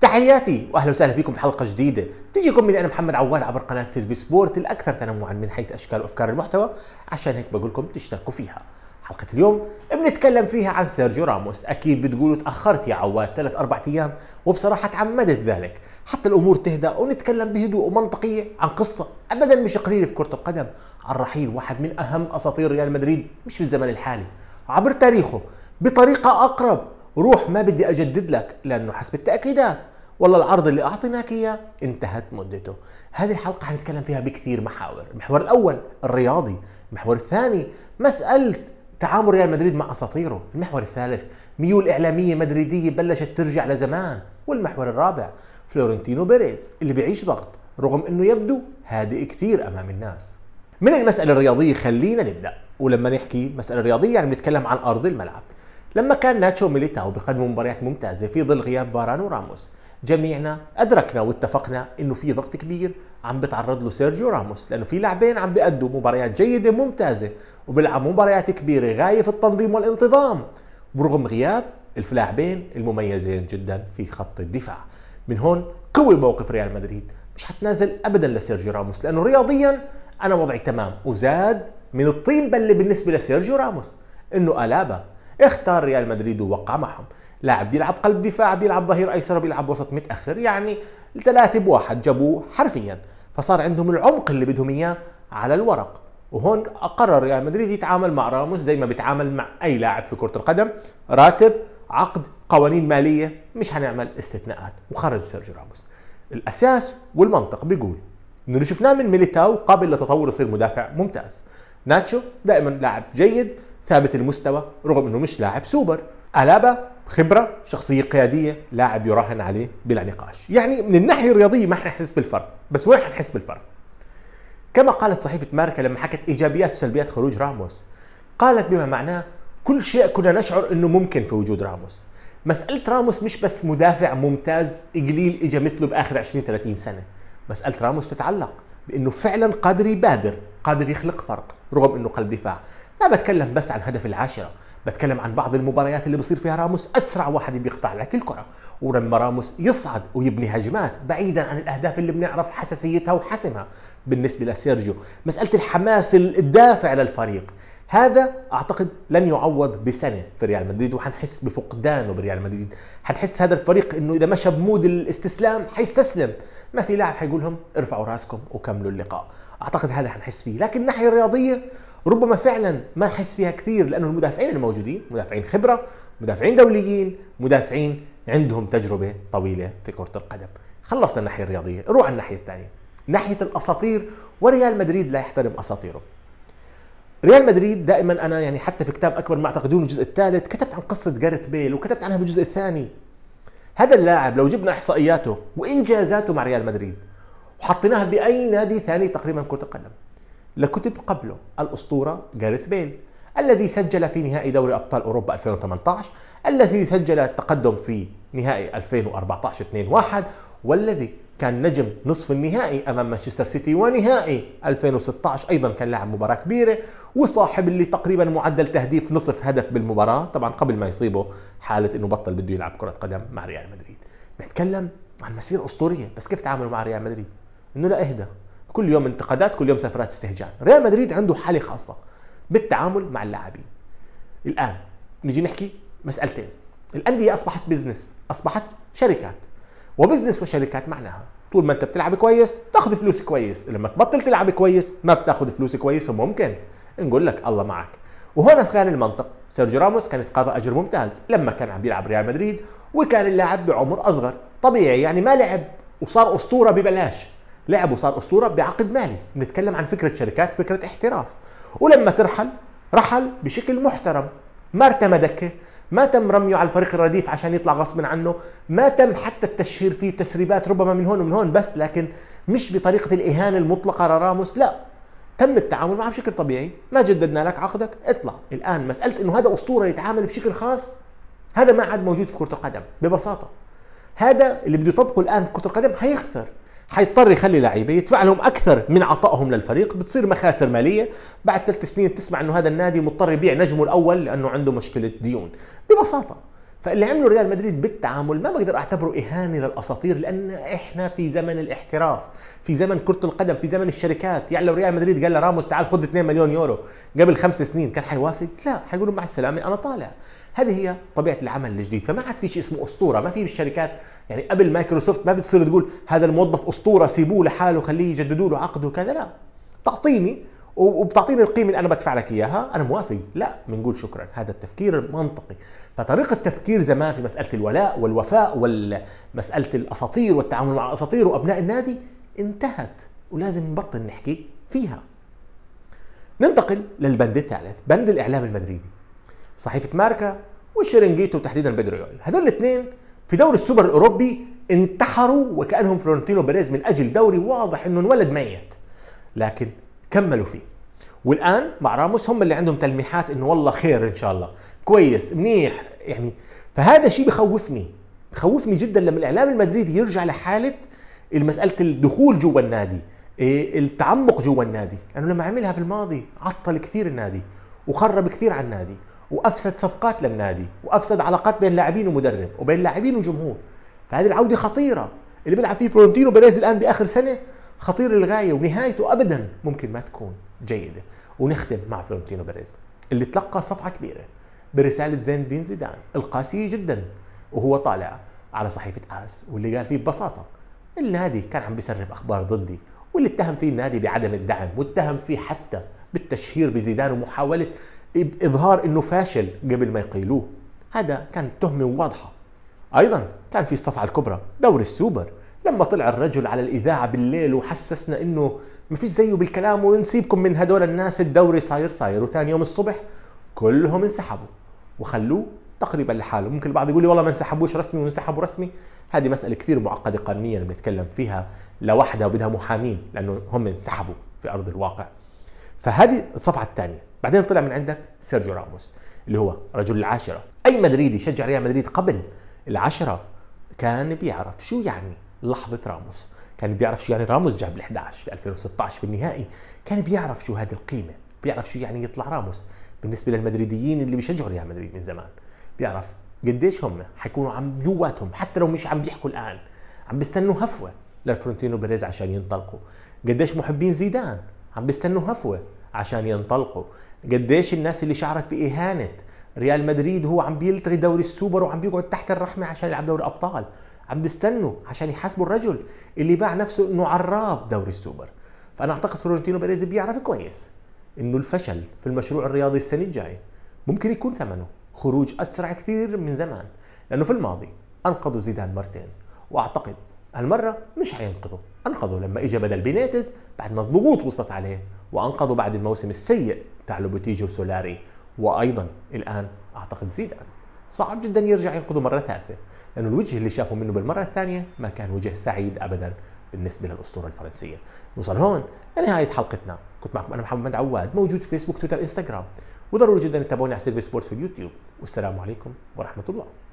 تحياتي واهلا وسهلا فيكم في حلقه جديده بتجيكم من انا محمد عواد عبر قناه سيرفي سبورت الاكثر تنوعا من حيث اشكال وافكار المحتوى عشان هيك بقول لكم تشتركوا فيها حلقه اليوم بنتكلم فيها عن سيرجيو راموس اكيد بتقولوا تاخرت يا عواد ثلاث اربع ايام وبصراحه تعمدت ذلك حتى الامور تهدى ونتكلم بهدوء ومنطقيه عن قصه ابدا مش قليله في كره القدم عن رحيل واحد من اهم اساطير ريال مدريد مش في الزمن الحالي عبر تاريخه بطريقه اقرب روح ما بدي اجدد لك لانه حسب التاكيدات والله العرض اللي اعطيناك اياه انتهت مدته هذه الحلقه حنتكلم فيها بكثير محاور المحور الاول الرياضي المحور الثاني مساله تعامل ريال مدريد مع اساطيره المحور الثالث ميول اعلاميه مدريديه بلشت ترجع لزمان والمحور الرابع فلورنتينو بيريز اللي بيعيش ضغط رغم انه يبدو هادئ كثير امام الناس من المساله الرياضيه خلينا نبدا ولما نحكي مساله رياضيه يعني بنتكلم عن ارض الملعب لما كان ناتشو ميليتاو بيقدم مباريات ممتازه في ظل غياب فاران وراموس جميعنا ادركنا واتفقنا انه في ضغط كبير عم بتعرض له سيرجيو راموس لانه في لاعبين عم بيأدوا مباريات جيده ممتازه وبيلعبوا مباريات كبيره غايه في التنظيم والانتظام برغم غياب الفلاعبين المميزين جدا في خط الدفاع من هون قوي موقف ريال مدريد مش حتنازل ابدا لسيرجيو راموس لانه رياضيا انا وضعي تمام وزاد من الطين بله بالنسبه لسيرجيو راموس انه الابا اختار ريال مدريد ووقع معهم لاعب بيلعب قلب دفاع بيلعب ظهير ايسر بيلعب وسط متاخر يعني ثلاثه بواحد جابوه حرفيا فصار عندهم العمق اللي بدهم اياه على الورق وهون قرر ريال مدريد يتعامل مع راموس زي ما بيتعامل مع اي لاعب في كره القدم راتب عقد قوانين ماليه مش هنعمل استثناءات وخرج سيرجيو راموس الاساس والمنطق بيقول انه اللي شفناه من ميليتاو قابل لتطور يصير مدافع ممتاز ناتشو دائما لاعب جيد ثابت المستوى رغم انه مش لاعب سوبر الابا خبره شخصيه قياديه لاعب يراهن عليه بلا نقاش يعني من الناحيه الرياضيه ما حنحس بالفرق بس وين حنحس بالفرق كما قالت صحيفه ماركا لما حكت ايجابيات وسلبيات خروج راموس قالت بما معناه كل شيء كنا نشعر انه ممكن في وجود راموس مسألة راموس مش بس مدافع ممتاز قليل اجى مثله باخر 20 30 سنة، مسألة راموس تتعلق بانه فعلا قادر يبادر، قادر يخلق فرق رغم انه قلب دفاع، لا بتكلم بس عن هدف العاشرة بتكلم عن بعض المباريات اللي بصير فيها راموس أسرع واحد بيقطع لك الكرة ولما راموس يصعد ويبني هجمات بعيدا عن الأهداف اللي بنعرف حساسيتها وحسمها بالنسبة لسيرجيو مسألة الحماس الدافع للفريق هذا اعتقد لن يعوض بسنه في ريال مدريد وحنحس بفقدانه بريال مدريد حنحس هذا الفريق انه اذا مشى بمود الاستسلام حيستسلم ما في لاعب حيقول لهم ارفعوا راسكم وكملوا اللقاء اعتقد هذا حنحس فيه لكن الناحيه الرياضيه ربما فعلا ما نحس فيها كثير لانه المدافعين الموجودين مدافعين خبره مدافعين دوليين مدافعين عندهم تجربه طويله في كره القدم خلصنا الناحيه الرياضيه نروح على الناحيه الثانيه ناحيه الاساطير وريال مدريد لا يحترم اساطيره ريال مدريد دائما انا يعني حتى في كتاب اكبر ما اعتقدون الجزء الثالث كتبت عن قصه جاريث بيل وكتبت عنها بالجزء الثاني هذا اللاعب لو جبنا احصائياته وانجازاته مع ريال مدريد وحطيناها باي نادي ثاني تقريبا كره القدم لكتب قبله الأسطورة جاريث بيل الذي سجل في نهائي دوري أبطال أوروبا 2018 الذي سجل التقدم في نهائي 2014 2-1 والذي كان نجم نصف النهائي امام مانشستر سيتي ونهائي 2016 ايضا كان لاعب مباراه كبيره وصاحب اللي تقريبا معدل تهديف نصف هدف بالمباراه طبعا قبل ما يصيبه حاله انه بطل بده يلعب كره قدم مع ريال مدريد نتكلم عن مسيره اسطوريه بس كيف تعاملوا مع ريال مدريد انه لا اهدى كل يوم انتقادات كل يوم سفرات استهجان ريال مدريد عنده حاله خاصه بالتعامل مع اللاعبين الان نجي نحكي مسالتين الانديه اصبحت بزنس اصبحت شركات وبزنس وشركات معناها طول ما انت بتلعب كويس تاخذ فلوس كويس لما تبطل تلعب كويس ما بتاخذ فلوس كويس وممكن نقول لك الله معك وهنا خان المنطق سيرجيو راموس كان يتقاضى اجر ممتاز لما كان عم يلعب ريال مدريد وكان اللاعب بعمر اصغر طبيعي يعني ما لعب وصار اسطوره ببلاش لعب وصار اسطوره بعقد مالي بنتكلم عن فكره شركات فكره احتراف ولما ترحل رحل بشكل محترم ما ارتمى دكه ما تم رميه على الفريق الرديف عشان يطلع غصب عنه ما تم حتى التشهير فيه تسريبات ربما من هون ومن هون بس لكن مش بطريقه الاهانه المطلقه لراموس لا تم التعامل معه بشكل طبيعي ما جددنا لك عقدك اطلع الان مساله انه هذا اسطوره يتعامل بشكل خاص هذا ما عاد موجود في كره القدم ببساطه هذا اللي بده يطبقه الان في كره القدم هيخسر حيضطر يخلي لعيبه يدفع لهم اكثر من عطائهم للفريق بتصير مخاسر ماليه بعد ثلاث سنين بتسمع انه هذا النادي مضطر يبيع نجمه الاول لانه عنده مشكله ديون ببساطه فاللي عمله ريال مدريد بالتعامل ما بقدر اعتبره اهانه للاساطير لان احنا في زمن الاحتراف في زمن كره القدم في زمن الشركات يعني لو ريال مدريد قال لراموس تعال خذ 2 مليون يورو قبل خمس سنين كان حيوافق لا حيقولوا مع السلامه انا طالع هذه هي طبيعه العمل الجديد فما عاد في شيء اسمه اسطوره ما في بالشركات يعني قبل مايكروسوفت ما بتصير تقول هذا الموظف اسطوره سيبوه لحاله خليه يجددوا له عقده وكذا لا تعطيني وبتعطيني القيمه اللي انا بدفع لك اياها انا موافق لا بنقول شكرا هذا التفكير المنطقي فطريقه تفكير زمان في مساله الولاء والوفاء ومساله الاساطير والتعامل مع الاساطير وابناء النادي انتهت ولازم نبطل نحكي فيها ننتقل للبند الثالث بند الاعلام المدريدي صحيفه ماركا والشرنجيتو تحديدا بيدرويول هذول الاثنين في دوري السوبر الاوروبي انتحروا وكانهم فلورنتينو بيريز من اجل دوري واضح انه انولد ميت لكن كملوا فيه والان مع راموس هم اللي عندهم تلميحات انه والله خير ان شاء الله كويس منيح يعني فهذا شيء بخوفني بخوفني جدا لما الاعلام المدريدي يرجع لحاله المساله الدخول جوا النادي إيه، التعمق جوا النادي لانه يعني لما عملها في الماضي عطل كثير النادي وخرب كثير على النادي وافسد صفقات للنادي وافسد علاقات بين لاعبين ومدرب وبين لاعبين وجمهور فهذه العوده خطيره اللي بيلعب فيه فلورنتينو بيريز الان باخر سنه خطير للغايه ونهايته ابدا ممكن ما تكون جيدة ونختم مع فلورنتينو بيريز اللي تلقى صفعة كبيرة برسالة زين الدين زيدان القاسية جدا وهو طالع على صحيفة آس واللي قال فيه ببساطة النادي كان عم بيسرب أخبار ضدي واللي اتهم فيه النادي بعدم الدعم واتهم فيه حتى بالتشهير بزيدان ومحاولة إظهار إنه فاشل قبل ما يقيلوه هذا كانت تهمة واضحة أيضا كان في الصفعة الكبرى دوري السوبر لما طلع الرجل على الاذاعه بالليل وحسسنا انه ما فيش زيه بالكلام ونسيبكم من هدول الناس الدوري صاير صاير وثاني يوم الصبح كلهم انسحبوا وخلوه تقريبا لحاله ممكن البعض يقول لي والله ما انسحبوش رسمي وانسحبوا رسمي هذه مساله كثير معقده قانونيا بنتكلم فيها لوحدها وبدها محامين لانه هم انسحبوا في ارض الواقع فهذه الصفعه الثانيه بعدين طلع من عندك سيرجيو راموس اللي هو رجل العاشره اي مدريدي يشجع ريال مدريد قبل العاشره كان بيعرف شو يعني لحظه راموس كان بيعرف شو يعني راموس جاب ال11 في 2016 في النهائي كان بيعرف شو هذه القيمه بيعرف شو يعني يطلع راموس بالنسبه للمدريديين اللي بيشجعوا ريال مدريد من زمان بيعرف قديش هم حيكونوا عم جواتهم حتى لو مش عم بيحكوا الان عم بيستنوا هفوه لفرونتينو بيريز عشان ينطلقوا قديش محبين زيدان عم بيستنوا هفوه عشان ينطلقوا قديش الناس اللي شعرت بإهانة ريال مدريد هو عم بيلتغي دوري السوبر وعم بيقعد تحت الرحمة عشان يلعب دوري أبطال عم بيستنوا عشان يحاسبوا الرجل اللي باع نفسه انه عراب دوري السوبر فانا اعتقد فلورنتينو بيريز بيعرف كويس انه الفشل في المشروع الرياضي السنه الجايه ممكن يكون ثمنه خروج اسرع كثير من زمان لانه في الماضي انقذوا زيدان مرتين واعتقد هالمرة مش حينقذوا انقذوا لما اجى بدل بينيتز بعد ما الضغوط وصلت عليه وانقذوا بعد الموسم السيء تاع لوبوتيجي وسولاري وايضا الان اعتقد زيدان صعب جدا يرجع ينقذه مرة ثالثة لانه الوجه اللي شافوا منه بالمرة الثانية ما كان وجه سعيد أبدا بالنسبة للأسطورة الفرنسية نوصل هون لنهاية حلقتنا كنت معكم أنا محمد عواد موجود في فيسبوك تويتر إنستغرام وضروري جدا تتابعوني على سيرفي سبورت في اليوتيوب والسلام عليكم ورحمة الله